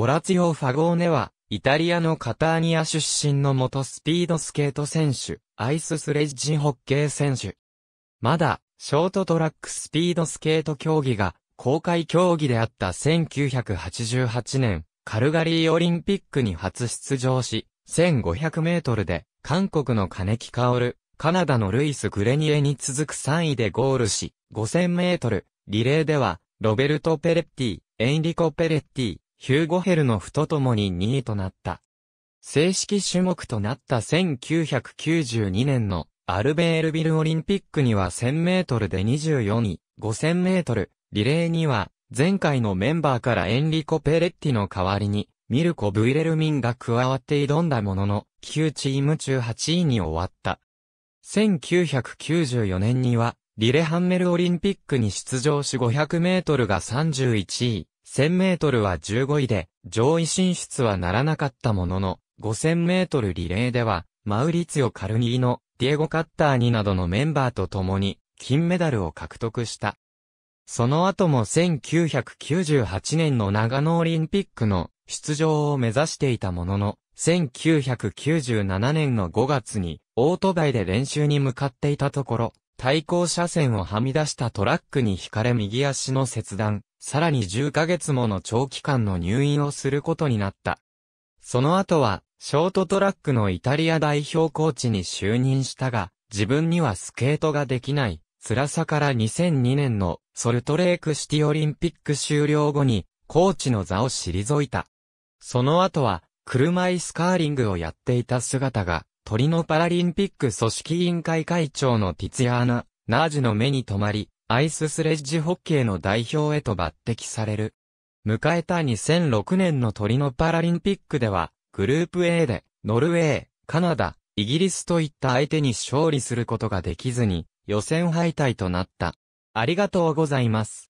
オラツィオ・ファゴーネは、イタリアのカターニア出身の元スピードスケート選手、アイススレッジホッケー選手。まだ、ショートトラックスピードスケート競技が、公開競技であった1988年、カルガリーオリンピックに初出場し、1500メートルで、韓国の金木薫、カナダのルイス・グレニエに続く3位でゴールし、5000メートル、リレーでは、ロベルト・ペレッティ、エンリコ・ペレッティ、ヒューゴヘルノフと共に2位となった。正式種目となった1992年のアルベールビルオリンピックには1000メートルで24位、5000メートル、リレーには前回のメンバーからエンリコ・ペレッティの代わりにミルコ・ブイレルミンが加わって挑んだものの9チーム中8位に終わった。1994年にはリレハンメルオリンピックに出場し500メートルが31位、1000メートルは15位で、上位進出はならなかったものの、5000メートルリレーでは、マウリツヨ・カルニーノ、ディエゴ・カッターニなどのメンバーと共に、金メダルを獲得した。その後も1998年の長野オリンピックの出場を目指していたものの、1997年の5月にオートバイで練習に向かっていたところ、対向車線をはみ出したトラックに引かれ右足の切断、さらに10ヶ月もの長期間の入院をすることになった。その後は、ショートトラックのイタリア代表コーチに就任したが、自分にはスケートができない、辛さから2002年のソルトレークシティオリンピック終了後に、コーチの座を退いた。その後は、車椅子カーリングをやっていた姿が、トリノパラリンピック組織委員会会長のティツヤーナ・ナージの目に留まり、アイススレッジホッケーの代表へと抜擢される。迎えた2006年のトリノパラリンピックでは、グループ A で、ノルウェー、カナダ、イギリスといった相手に勝利することができずに、予選敗退となった。ありがとうございます。